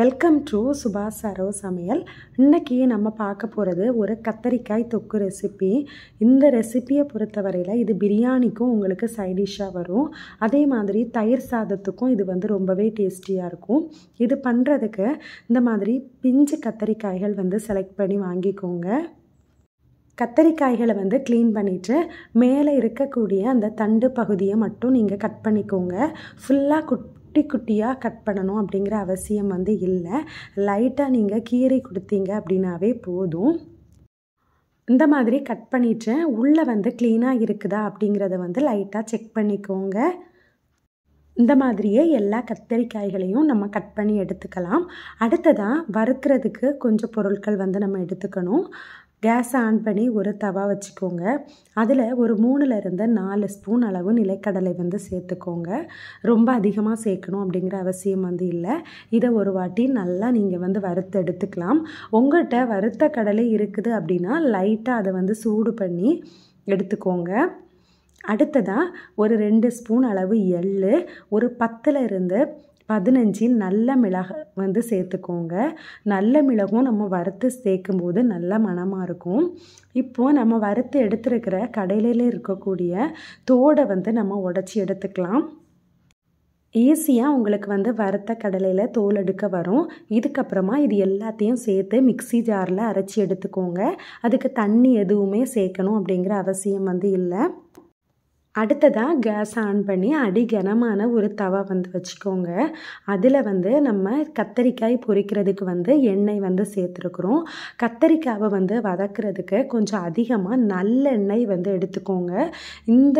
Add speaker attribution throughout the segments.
Speaker 1: welcome to சுபாஷ் சரோ சமையல் இன்றைக்கி நம்ம பார்க்க போகிறது ஒரு கத்தரிக்காய் தொக்கு ரெசிபி இந்த ரெசிப்பியை பொறுத்தவரையில் இது பிரியாணிக்கும் உங்களுக்கு சைடிஷ்ஷாக வரும் அதே மாதிரி தயிர் சாதத்துக்கும் இது வந்து ரொம்பவே டேஸ்டியாக இருக்கும் இது பண்ணுறதுக்கு இந்த மாதிரி பிஞ்சு கத்தரிக்காய்கள் வந்து செலக்ட் பண்ணி வாங்கிக்கோங்க கத்தரிக்காய்களை வந்து க்ளீன் பண்ணிவிட்டு மேலே இருக்கக்கூடிய அந்த தண்டு பகுதியை மட்டும் நீங்கள் கட் பண்ணிக்கோங்க ஃபுல்லாக குட் குட்டி குட்டியாக கட் பண்ணணும் அப்படிங்கிற அவசியம் வந்து இல்லை லைட்டாக நீங்கள் கீரை கொடுத்தீங்க அப்படின்னாவே போதும் இந்த மாதிரி கட் பண்ணிட்டேன் உள்ளே வந்து க்ளீனாக இருக்குதா அப்படிங்கிறத வந்து லைட்டாக செக் பண்ணிக்கோங்க இந்த மாதிரியே எல்லா கத்தரிக்காய்களையும் நம்ம கட் பண்ணி எடுத்துக்கலாம் அடுத்ததாக வறுக்கிறதுக்கு கொஞ்சம் பொருட்கள் வந்து நம்ம எடுத்துக்கணும் கேஸை ஆன் பண்ணி ஒரு தவா வச்சுக்கோங்க அதில் ஒரு மூணுலேருந்து நாலு ஸ்பூன் அளவு நிலக்கடலை வந்து சேர்த்துக்கோங்க ரொம்ப அதிகமாக சேர்க்கணும் அப்படிங்கிற அவசியம் வந்து இல்லை இதை ஒரு வாட்டி நல்லா நீங்கள் வந்து வறுத்து எடுத்துக்கலாம் உங்கள்கிட்ட வறுத்த கடலை இருக்குது அப்படின்னா லைட்டாக அதை வந்து சூடு பண்ணி எடுத்துக்கோங்க அடுத்ததாக ஒரு ரெண்டு ஸ்பூன் அளவு எள் ஒரு பத்தில் இருந்து பதினஞ்சு நல்ல மிளக வந்து சேர்த்துக்கோங்க நல்ல மிளகும் நம்ம வறுத்து சேர்க்கும் போது நல்ல மனமாக இருக்கும் இப்போது நம்ம வறுத்து எடுத்துருக்கிற கடையில இருக்கக்கூடிய தோடை வந்து நம்ம உடச்சி எடுத்துக்கலாம் ஈஸியாக உங்களுக்கு வந்து வறுத்த கடலையில் தோல் எடுக்க வரும் இதுக்கப்புறமா இது எல்லாத்தையும் சேர்த்து மிக்சி ஜாரில் அரைச்சி எடுத்துக்கோங்க அதுக்கு தண்ணி எதுவுமே சேர்க்கணும் அப்படிங்கிற அவசியம் வந்து இல்லை அடுத்ததாக கேஸ் ஆன் பண்ணி அடி கனமான ஒரு தவா வந்து வச்சுக்கோங்க அதில் வந்து நம்ம கத்தரிக்காய் பொரிக்கிறதுக்கு வந்து எண்ணெய் வந்து சேர்த்துருக்குறோம் கத்தரிக்காவை வந்து வதக்கிறதுக்கு கொஞ்சம் அதிகமாக நல்லெண்ணெய் வந்து எடுத்துக்கோங்க இந்த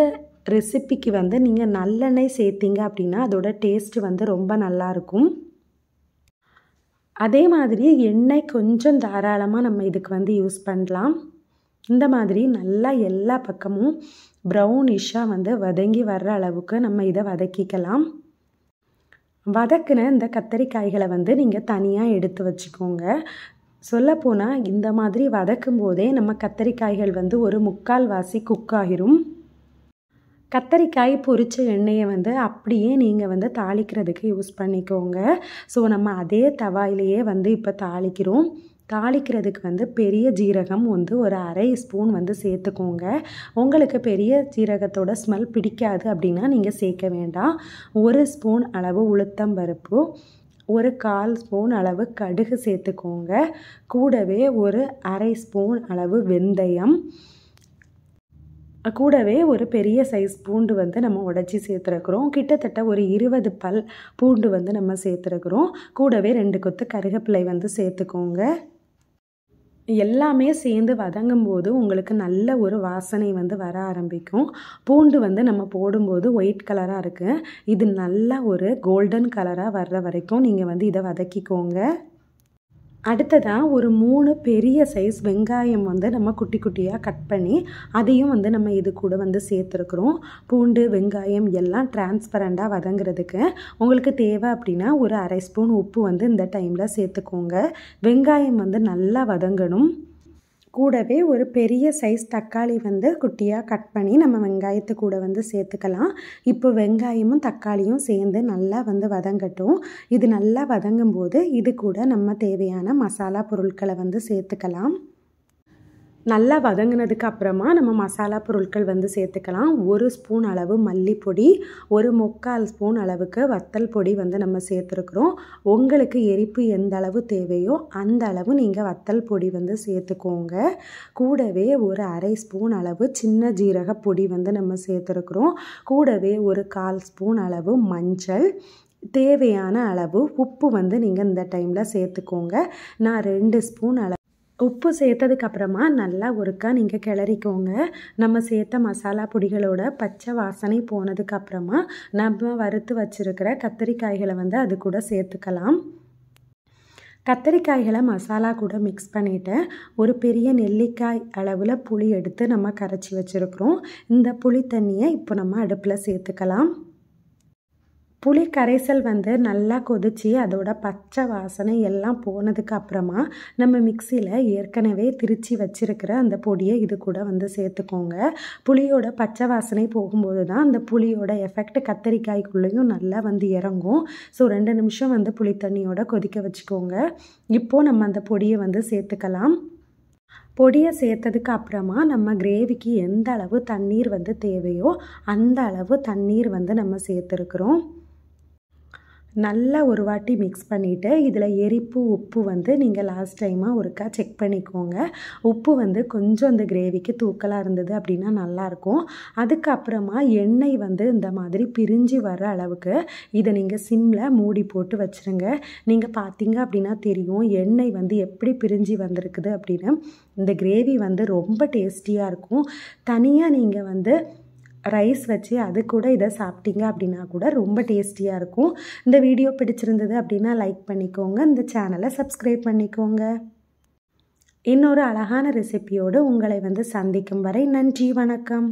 Speaker 1: ரெசிபிக்கு வந்து நீங்கள் நல்லெண்ணெய் சேர்த்திங்க அப்படின்னா அதோட டேஸ்ட்டு வந்து ரொம்ப நல்லாயிருக்கும் அதே மாதிரி எண்ணெய் கொஞ்சம் தாராளமாக நம்ம இதுக்கு வந்து யூஸ் பண்ணலாம் இந்த மாதிரி நல்லா எல்லா பக்கமும் ப்ரௌனிஷாக வந்து வதங்கி வர்ற அளவுக்கு நம்ம இதை வதக்கிக்கலாம் வதக்குன இந்த கத்தரிக்காய்களை வந்து நீங்கள் தனியாக எடுத்து வச்சுக்கோங்க சொல்லப்போனால் இந்த மாதிரி வதக்கும் போதே நம்ம கத்தரிக்காய்கள் வந்து ஒரு முக்கால் வாசி குக் ஆகிரும் கத்தரிக்காய் பொரித்த எண்ணெயை வந்து அப்படியே நீங்கள் வந்து தாளிக்கிறதுக்கு யூஸ் பண்ணிக்கோங்க ஸோ நம்ம அதே தவாயிலேயே வந்து இப்போ தாளிக்கிறோம் தாளிக்கிறதுக்கு வந்து பெரிய ஜீரகம் வந்து ஒரு அரை ஸ்பூன் வந்து சேர்த்துக்கோங்க உங்களுக்கு பெரிய ஜீரகத்தோட ஸ்மெல் பிடிக்காது அப்படின்னா நீங்கள் சேர்க்க வேண்டாம் ஒரு ஸ்பூன் அளவு உளுத்தம் பருப்பு ஒரு கால் ஸ்பூன் அளவு கடுகு சேர்த்துக்கோங்க கூடவே ஒரு அரை ஸ்பூன் அளவு வெந்தயம் கூடவே ஒரு பெரிய சைஸ் பூண்டு வந்து நம்ம உடச்சி சேர்த்துருக்குறோம் கிட்டத்தட்ட ஒரு இருபது பல் பூண்டு வந்து நம்ம சேர்த்துருக்குறோம் கூடவே ரெண்டு கொத்து கருகப்பிள்ளை வந்து சேர்த்துக்கோங்க எல்லாமே சேர்ந்து வதங்கும்போது உங்களுக்கு நல்ல ஒரு வாசனை வந்து வர ஆரம்பிக்கும் பூண்டு வந்து நம்ம போடும்போது ஒயிட் கலராக இருக்குது இது நல்ல ஒரு கோல்டன் கலராக வர்ற வரைக்கும் நீங்கள் வந்து இதை வதக்கிக்கோங்க அடுத்ததாக ஒரு மூணு பெரிய சைஸ் வெங்காயம் வந்து நம்ம குட்டி குட்டியாக கட் பண்ணி அதையும் வந்து நம்ம இது கூட வந்து சேர்த்துருக்குறோம் பூண்டு வெங்காயம் எல்லாம் டிரான்ஸ்பரண்டாக வதங்குறதுக்கு உங்களுக்கு தேவை அப்படின்னா ஒரு அரை ஸ்பூன் உப்பு வந்து இந்த டைமில் சேர்த்துக்கோங்க வெங்காயம் வந்து நல்லா வதங்கணும் கூடவே ஒரு பெரிய சைஸ் தக்காளி வந்து குட்டியாக கட் பண்ணி நம்ம வெங்காயத்து கூட வந்து சேர்த்துக்கலாம் இப்போ வெங்காயமும் தக்காளியும் சேர்ந்து நல்லா வந்து வதங்கட்டும் இது நல்லா வதங்கும் போது இது கூட நம்ம தேவையான மசாலா பொருட்களை வந்து சேர்த்துக்கலாம் நல்லா வதங்கினதுக்கு அப்புறமா நம்ம மசாலா பொருட்கள் வந்து சேர்த்துக்கலாம் ஒரு ஸ்பூன் அளவு மல்லிப்பொடி ஒரு முக்கால் ஸ்பூன் அளவுக்கு வத்தல் பொடி வந்து நம்ம சேர்த்துருக்குறோம் உங்களுக்கு எரிப்பு எந்த அளவு தேவையோ அந்த அளவு நீங்கள் வத்தல் பொடி வந்து சேர்த்துக்கோங்க கூடவே ஒரு அரை ஸ்பூன் அளவு சின்ன ஜீரக பொடி வந்து நம்ம சேர்த்துருக்குறோம் கூடவே ஒரு கால் ஸ்பூன் அளவு மஞ்சள் தேவையான அளவு உப்பு வந்து நீங்கள் இந்த டைமில் சேர்த்துக்கோங்க நான் ரெண்டு ஸ்பூன் அளவு உப்பு சேர்த்ததுக்கப்புறமா நல்லா ஒருக்கா நீங்கள் கிளறிக்கோங்க நம்ம சேர்த்த மசாலா பொடிகளோட பச்சை வாசனை போனதுக்கப்புறமா நம்ம வறுத்து வச்சுருக்கிற கத்திரிக்காய்களை வந்து அது கூட சேர்த்துக்கலாம் கத்திரிக்காய்களை மசாலா கூட மிக்ஸ் பண்ணிவிட்டேன் ஒரு பெரிய நெல்லிக்காய் அளவில் புளி எடுத்து நம்ம கரைச்சி வச்சுருக்குறோம் இந்த புளி தண்ணியை இப்போ நம்ம அடுப்பில் சேர்த்துக்கலாம் புளி கரைசல் வந்து நல்லா கொதித்து அதோட பச்சை வாசனை எல்லாம் போனதுக்கு அப்புறமா நம்ம மிக்சியில் ஏற்கனவே திருச்சி வச்சுருக்கிற அந்த பொடியை இது கூட வந்து சேர்த்துக்கோங்க புளியோட பச்சை வாசனை போகும்போது தான் அந்த புளியோட எஃபெக்ட் கத்தரிக்காய்க்குள்ளேயும் நல்லா வந்து இறங்கும் ஸோ ரெண்டு நிமிஷம் வந்து புளி தண்ணியோட கொதிக்க வச்சுக்கோங்க இப்போது நம்ம அந்த பொடியை வந்து சேர்த்துக்கலாம் பொடியை சேர்த்ததுக்கு அப்புறமா நம்ம கிரேவிக்கு எந்த அளவு தண்ணீர் வந்து தேவையோ அந்த அளவு தண்ணீர் வந்து நம்ம சேர்த்துருக்குறோம் நல்லா ஒரு வாட்டி மிக்ஸ் பண்ணிவிட்டு இதில் எரிப்பு உப்பு வந்து நீங்கள் லாஸ்ட் டைமாக ஒருக்கா செக் பண்ணிக்கோங்க உப்பு வந்து கொஞ்சம் அந்த கிரேவிக்கு தூக்கலாக இருந்தது அப்படின்னா நல்லாயிருக்கும் அதுக்கப்புறமா எண்ணெய் வந்து இந்த மாதிரி பிரிஞ்சு வர அளவுக்கு இதை நீங்கள் சிம்மில் மூடி போட்டு வச்சுருங்க நீங்கள் பார்த்தீங்க அப்படின்னா தெரியும் எண்ணெய் வந்து எப்படி பிரிஞ்சு வந்திருக்குது அப்படின்னு இந்த கிரேவி வந்து ரொம்ப டேஸ்டியாக இருக்கும் தனியாக நீங்கள் வந்து ரைஸ் வச்சு அது கூட இதை சாப்பிட்டீங்க அப்படின்னா கூட ரொம்ப டேஸ்டியாக இருக்கும் இந்த வீடியோ பிடிச்சிருந்தது அப்படின்னா லைக் பண்ணிக்கோங்க இந்த சேனலை சப்ஸ்கிரைப் பண்ணிக்கோங்க இன்னொரு அழகான ரெசிபியோடு உங்களை வந்து சந்திக்கும் வரை நன்றி வணக்கம்